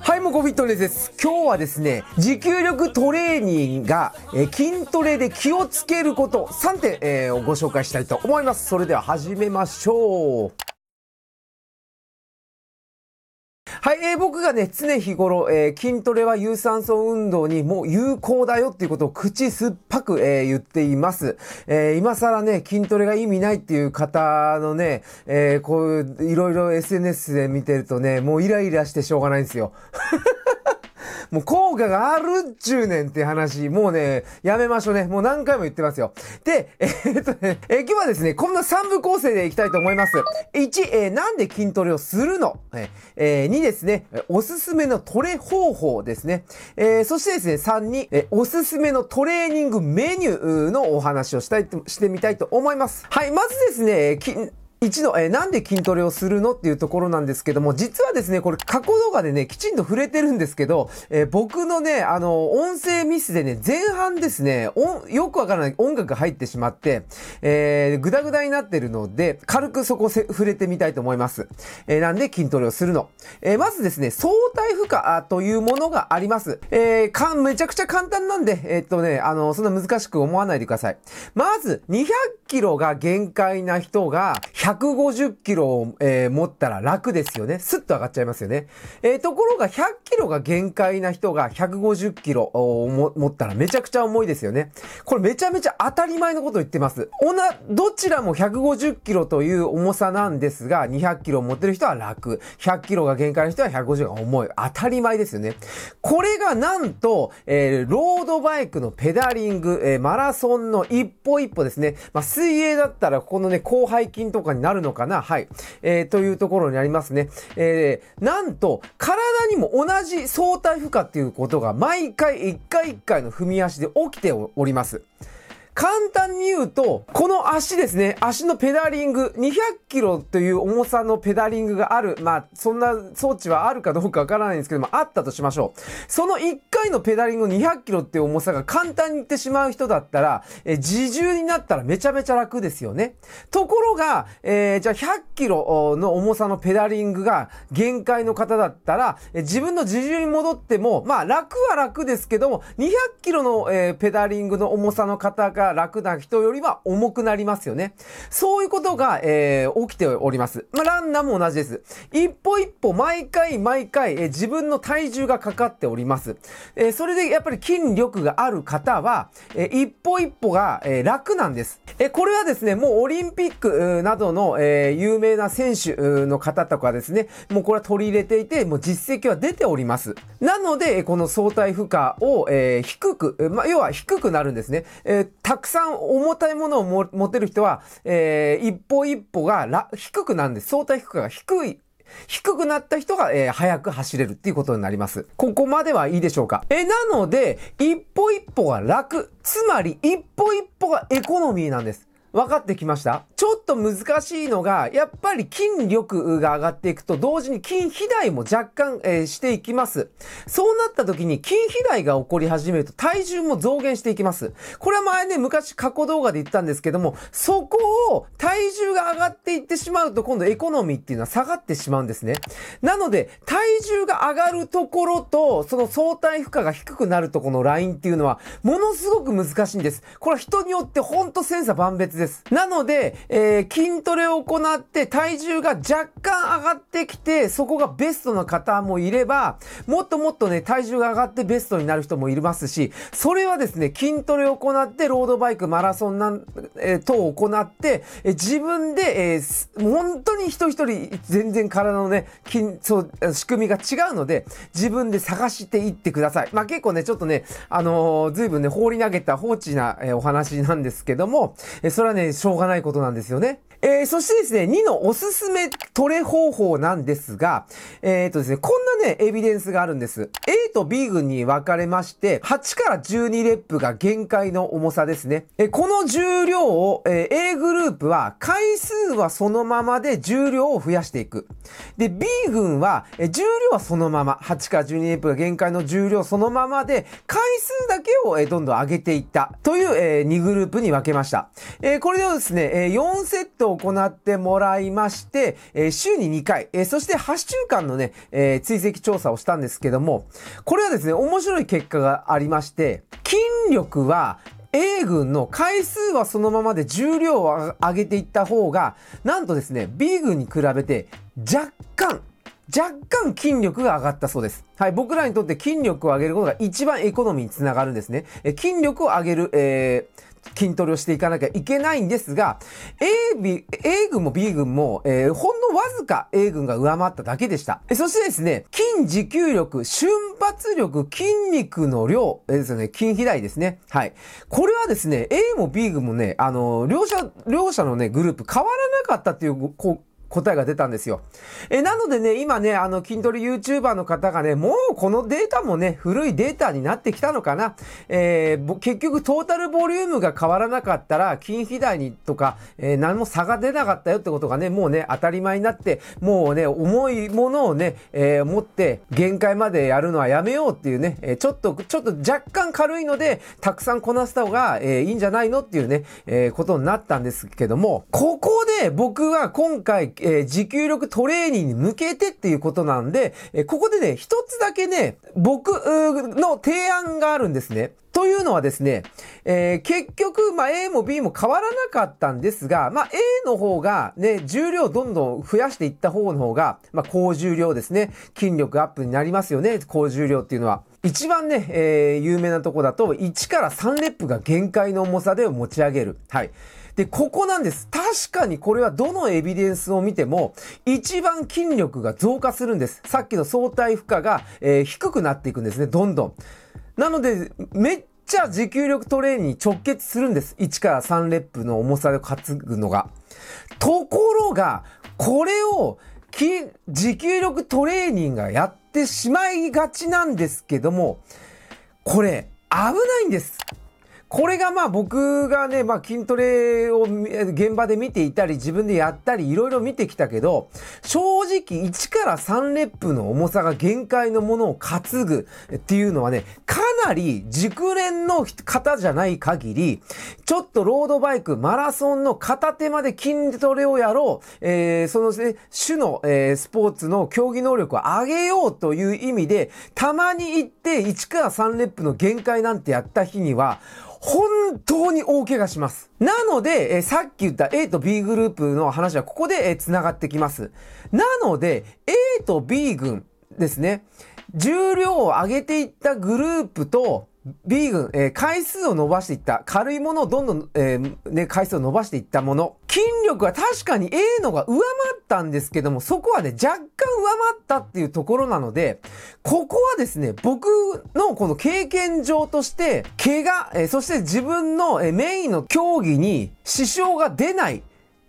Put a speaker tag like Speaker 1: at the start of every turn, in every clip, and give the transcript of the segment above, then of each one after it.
Speaker 1: はいもこフィットネスです今日はですね持久力トレーニングが、え筋トレで気をつけること3点、えー、をご紹介したいと思いますそれでは始めましょうはい、えー、僕がね、常日頃、えー、筋トレは有酸素運動にもう有効だよっていうことを口酸っぱく、えー、言っています。えー、今更ね、筋トレが意味ないっていう方のね、えー、こういう、いろいろ SNS で見てるとね、もうイライラしてしょうがないんですよ。もう効果があるっちゅうねんって話、もうね、やめましょうね。もう何回も言ってますよ。で、えー、っとね、えー、今日はですね、こんな3部構成でいきたいと思います。1、えー、なんで筋トレをするのえー、2ですね、おすすめのトレ方法ですね。えー、そしてですね、3に、えー、おすすめのトレーニングメニューのお話をしたいと、してみたいと思います。はい、まずですね、一度、えー、なんで筋トレをするのっていうところなんですけども、実はですね、これ過去動画でね、きちんと触れてるんですけど、えー、僕のね、あの、音声ミスでね、前半ですね、よくわからない音楽が入ってしまって、えー、ぐだぐだになってるので、軽くそこせ触れてみたいと思います。えー、なんで筋トレをするの。えー、まずですね、相対負荷というものがあります。えー、かん、めちゃくちゃ簡単なんで、えー、っとね、あの、そんな難しく思わないでください。まず、200キロが限界な人が、150キロを、えー、持ったら楽ですよね。スッと上がっちゃいますよね。えー、ところが100キロが限界な人が150キロを持ったらめちゃくちゃ重いですよね。これめちゃめちゃ当たり前のこと言ってます。おな、どちらも150キロという重さなんですが、200キロを持ってる人は楽。100キロが限界の人は150が重い。当たり前ですよね。これがなんと、えー、ロードバイクのペダリング、えマラソンの一歩一歩ですね。まあ、水泳だったらここのね、広背筋とかにになるのかなはい。えー、というところにありますね。えー、なんと、体にも同じ相対負荷っていうことが毎回一回一回の踏み足で起きております。簡単に言うと、この足ですね、足のペダリング、200キロという重さのペダリングがある、まあ、そんな装置はあるかどうかわからないんですけども、あったとしましょう。その1回のペダリング200キロっていう重さが簡単にいってしまう人だったら、え自重になったらめちゃめちゃ楽ですよね。ところが、えー、じゃあ100キロの重さのペダリングが限界の方だったら、え自分の自重に戻っても、まあ楽は楽ですけども、200キロの、えー、ペダリングの重さの方が楽な人よりは重くなりますよね。そういうことが、えー、起きております。まあ、ランナーも同じです。一歩一歩、毎回毎回、えー、自分の体重がかかっております。えー、それでやっぱり筋力がある方は、えー、一歩一歩が、えー、楽なんです。えー、これはですね、もうオリンピックなどの、えー、有名な選手の方とかですね、もうこれは取り入れていて、もう実績は出ております。なので、この相対負荷を、えー、低く、まあ、要は低くなるんですね。えーたくさん重たいものを持てる人は、えー、一歩一歩が低くなんです。相対低くが低い低くなった人が、えー、早く走れるっていうことになります。ここまではいいでしょうか。え、なので、一歩一歩が楽。つまり、一歩一歩がエコノミーなんです。分かってきましたちょっと難しいのが、やっぱり筋力が上がっていくと同時に筋肥大も若干、えー、していきます。そうなった時に筋肥大が起こり始めると体重も増減していきます。これは前ね、昔過去動画で言ったんですけども、そこを体重が上がっていってしまうと今度エコノミーっていうのは下がってしまうんですね。なので、体重が上がるところと、その相対負荷が低くなるとこのラインっていうのは、ものすごく難しいんです。これは人によってほんと千差万別です。なので、えー、筋トレを行って体重が若干上がってきて、そこがベストな方もいれば、もっともっとね、体重が上がってベストになる人もいますし、それはですね、筋トレを行って、ロードバイク、マラソンなん、えー、等を行って、えー、自分で、えー、本当に人一人全然体のね、筋、そう、仕組みが違うので、自分で探していってください。まあ、結構ね、ちょっとね、あのー、ぶんね、放り投げた放置な、えー、お話なんですけども、えー、それはね、しょうがないことなんですよね。えー、そしてですね、2のおすすめ取れ方法なんですが、えっ、ー、とですね、こんなね、エビデンスがあるんです。A と B 群に分かれまして、8から12レップが限界の重さですね。えこの重量を、えー、A グループは回数はそのままで重量を増やしていく。で、B 群は、え重量はそのまま、8から12レップが限界の重量そのままで、回数だけを、えどんどん上げていったという、え2グループに分けました。えこれをですね、え4セットを行ってもらいまして、え週に2回、えそして8週間のね、え追跡調査をしたんですけども、これはですね、面白い結果がありまして、筋力は A 軍の回数はそのままで重量を上げていった方が、なんとですね、B 軍に比べて若干、若干筋力が上がったそうです。はい。僕らにとって筋力を上げることが一番エコノミーにつながるんですね。え筋力を上げる、えー、筋トレをしていかなきゃいけないんですが、A、B、A 軍も B 軍も、えー、ほんのわずか A 軍が上回っただけでした。えそしてですね、筋持久力、瞬発力、筋肉の量、えですよね、筋肥大ですね。はい。これはですね、A も B 軍もね、あのー、両者、両者のね、グループ変わらなかったっていう、こう、答えが出たんですよ。え、なのでね、今ね、あの、筋トレ YouTuber の方がね、もうこのデータもね、古いデータになってきたのかな。えー、結局トータルボリュームが変わらなかったら、筋肥大にとか、えー、何も差が出なかったよってことがね、もうね、当たり前になって、もうね、重いものをね、えー、持って、限界までやるのはやめようっていうね、えー、ちょっと、ちょっと若干軽いので、たくさんこなした方が、えー、いいんじゃないのっていうね、えー、ことになったんですけども、ここで僕は今回、えー、持久力トレーニングに向けてっていうことなんで、えー、ここでね、一つだけね、僕の提案があるんですね。というのはですね、えー、結局、まあ、A も B も変わらなかったんですが、まあ、A の方がね、重量どんどん増やしていった方の方が、まあ、高重量ですね、筋力アップになりますよね、高重量っていうのは。一番ね、えー、有名なとこだと、1から3レップが限界の重さで持ち上げる。はい。で、ここなんです。確かにこれはどのエビデンスを見ても、一番筋力が増加するんです。さっきの相対負荷が、えー、低くなっていくんですね、どんどん。なので、めっちゃ持久力トレーニングに直結するんです。1から3レップの重さで担ぐのが。ところが、これを、持久力トレーニングがやっってしまいがちなんですけども、これ、危ないんです。これがまあ僕がね、まあ、筋トレを現場で見ていたり自分でやったりいろいろ見てきたけど正直1から3レップの重さが限界のものを担ぐっていうのはねかなり熟練の方じゃない限りちょっとロードバイクマラソンの片手まで筋トレをやろう、えー、その、ね、種の、えー、スポーツの競技能力を上げようという意味でたまに行って1から3レップの限界なんてやった日には本当に大怪我します。なので、えさっき言った A と B グループの話はここで、え繋がってきます。なので、A と B 群ですね。重量を上げていったグループと、B 群、えー、回数を伸ばしていった。軽いものをどんどん、えー、ね、回数を伸ばしていったもの。筋力は確かに A のが上回ったんですけども、そこはね、若干上回ったっていうところなので、ここはですね、僕のこの経験上として、怪我、えー、そして自分の、えメインの競技に支障が出ない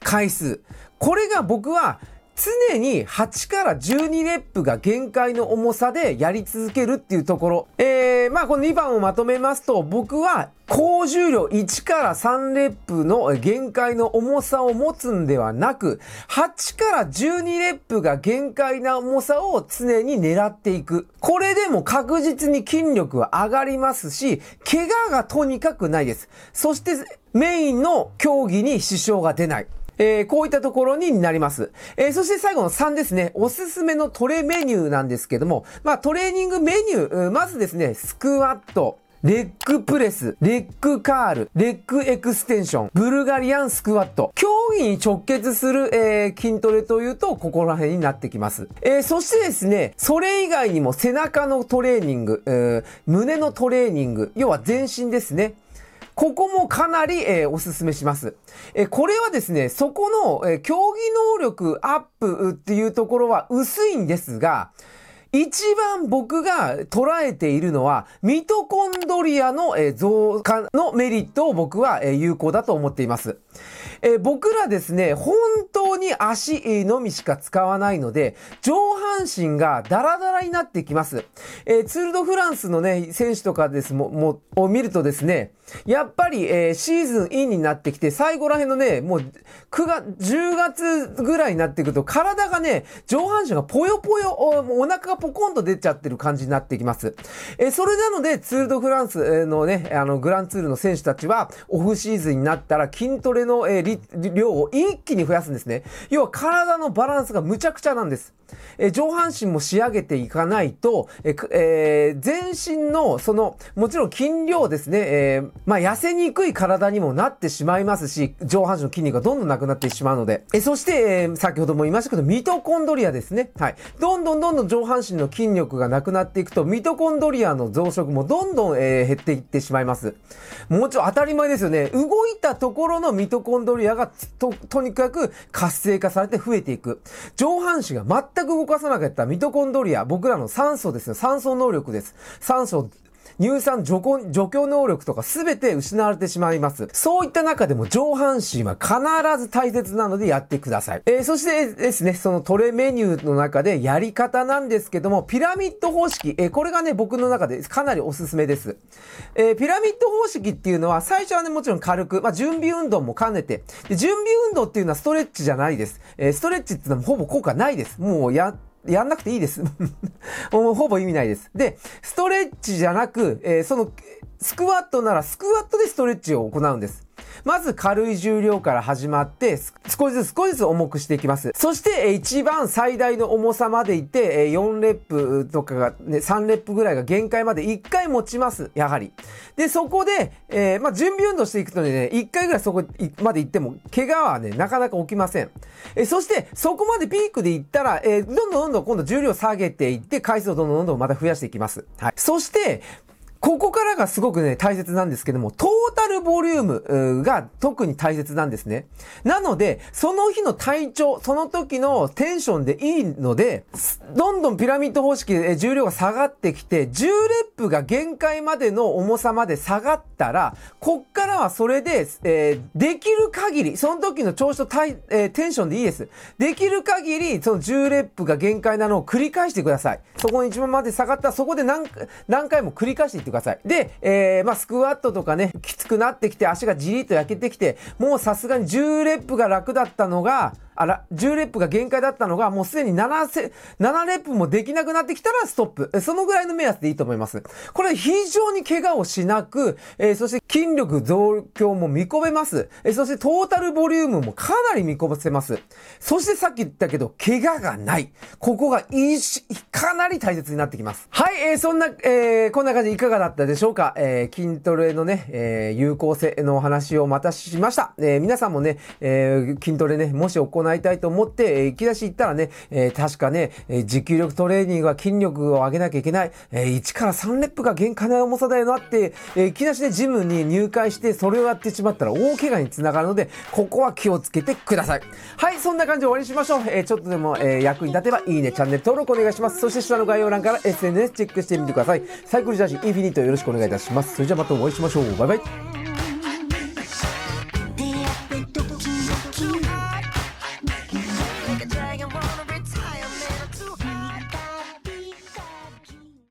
Speaker 1: 回数。これが僕は常に8から12レップが限界の重さでやり続けるっていうところ。えー、まあこの2番をまとめますと、僕は高重量1から3レップの限界の重さを持つんではなく、8から12レップが限界な重さを常に狙っていく。これでも確実に筋力は上がりますし、怪我がとにかくないです。そしてメインの競技に支障が出ない。えー、こういったところになります。えー、そして最後の3ですね。おすすめのトレメニューなんですけども、まあトレーニングメニュー、まずですね、スクワット、レッグプレス、レッグカール、レッグエクステンション、ブルガリアンスクワット。競技に直結する、えー、筋トレというと、ここら辺になってきます。えー、そしてですね、それ以外にも背中のトレーニング、えー、胸のトレーニング、要は全身ですね。ここもかなり、えー、お勧めします。えー、これはですね、そこの、えー、競技能力アップっていうところは薄いんですが、一番僕が捉えているのは、ミトコンドリアの増加のメリットを僕は有効だと思っています。えー、僕らですね、本当に足のみしか使わないので、上半身がダラダラになってきます。えー、ツールドフランスのね、選手とかですも、も、を見るとですね、やっぱり、えー、シーズンインになってきて、最後らへんのね、もう、9月、10月ぐらいになってくると、体がね、上半身がぽよぽよ、お腹がポコンと出ちゃってる感じになってきます。えそれなので、ツールドフランスのね、あの、グランツールの選手たちは、オフシーズンになったら筋トレの、えー、量を一気に増やすんですね。要は体のバランスがむちゃくちゃなんです。えー、上半身も仕上げていかないと、えー、えー、全身の、その、もちろん筋量ですね、えー、まあ、痩せにくい体にもなってしまいますし、上半身の筋肉がどんどんなくなってしまうので。えそして、えー、先ほども言いましたけど、ミトコンドリアですね。はい。どんどんどんどん上半身の筋力がなくなっていくと、ミトコンドリアの増殖もどんどん、え減っていってしまいます。もちろん当たり前ですよね。動いたところのミトコンドリアエがと、とにかく活性化されて増えていく。上半身が全く動かさなかったミトコンドリア、僕らの酸素ですよ。酸素能力です。酸素乳酸除去、除去能力とか全て失われてしまいます。そういった中でも上半身は必ず大切なのでやってください。えー、そしてですね、そのトレメニューの中でやり方なんですけども、ピラミッド方式、えー、これがね、僕の中でかなりおすすめです。えー、ピラミッド方式っていうのは、最初はね、もちろん軽く、まあ、準備運動も兼ねて、で準備運動っていうのはストレッチじゃないです。えストレッチっていうのはほぼ効果ないです。もうやっやんなくていいです。もうほぼ意味ないです。で、ストレッチじゃなく、えー、その、スクワットならスクワットでストレッチを行うんです。まず軽い重量から始まって、少しずつ少しずつ重くしていきます。そして、一番最大の重さまでいって、4レップとかが、ね、3レップぐらいが限界まで1回持ちます。やはり。で、そこで、えー、まあ、準備運動していくとね、1回ぐらいそこまで行っても、怪我はね、なかなか起きません。えー、そして、そこまでピークで行ったら、えー、どんどんどんどん今度重量下げていって、回数をどんどんどんどんまた増やしていきます。はい。そして、ここからがすごくね、大切なんですけども、トータルボリュームが特に大切なんですね。なので、その日の体調、その時のテンションでいいので、どんどんピラミッド方式で重量が下がってきて、10レップが限界までの重さまで下がったら、こっからはそれで、えー、できる限り、その時の調子と体、えー、テンションでいいです。できる限り、その10レップが限界なのを繰り返してください。そこに一番まで下がったら、そこで何何回も繰り返していってください。で、えー、まあ、スクワットとかね、きつくなってきて、足がじりっと焼けてきて、もうさすがに10レップが楽だったのが、あら、10レップが限界だったのが、もうすでに7セ、7レップもできなくなってきたらストップ。そのぐらいの目安でいいと思います。これ非常に怪我をしなく、えー、そして筋力増強も見込めます。えー、そしてトータルボリュームもかなり見込せます。そしてさっき言ったけど、怪我がない。ここがいいし、かなり大切になってきます。はい、えー、そんな、えー、こんな感じいかがだったでしょうか。えー、筋トレのね、え有効性のお話をまたしました。え皆さんもね、え筋トレね、もし行行いたいと思って、えー、行き出し行ったらね、えー、確かね、えー、持久力トレーニングは筋力を上げなきゃいけない、えー、1から3レップが限界の重さだよなって、えー、いきなしでジムに入会して、それをやってしまったら大怪我につながるので、ここは気をつけてください。はい、そんな感じで終わりにしましょう。えー、ちょっとでも、えー、役に立てばいいね、チャンネル登録お願いします。そして下の概要欄から SNS チェックしてみてください。サイクルジャージインフィニットよろしくお願いいたします。それじゃあまたお会いしましょう。バイバイ。